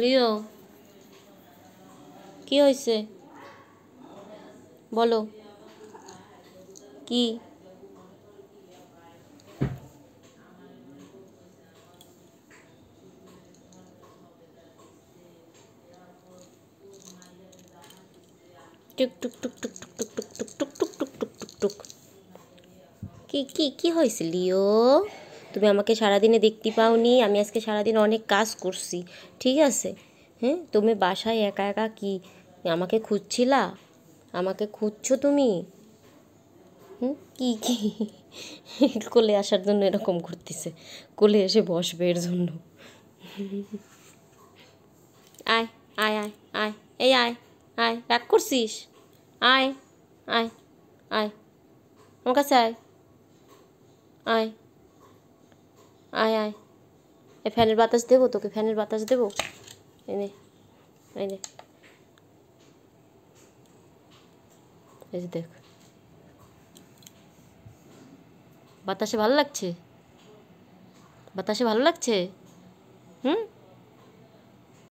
লিও কি হয়েছে বলো কি টুক টুক টুক টুক টুক টুক টুক টুক টুক টুক টুক টুক টুক কি কি কি হয়েছে লিও তুমি আমাকে সারাদিনে দেখতে পাওনি আমি আজকে সারাদিন অনেক কাজ করছি ঠিক আছে হ্যাঁ তুমি বাসায় একা একা কি আমাকে খুঁজছিলা আমাকে খুঁজছো তুমি হুম কি কি কোলে আসার জন্য এরকম করতেছে কোলে এসে বসবে এর জন্য আয় আয় আয় আয় এই আয় আয় রাগ করছিস আয় আয় আয় আমার কাছে আয় আয় আয় আয় এ ফ্যানের বাতাস দেবো তোকে ফ্যানের বাতাস দেবো এনে এনে এই দেখ বাতাসে ভালো লাগছে বাতাসে ভালো লাগছে হুম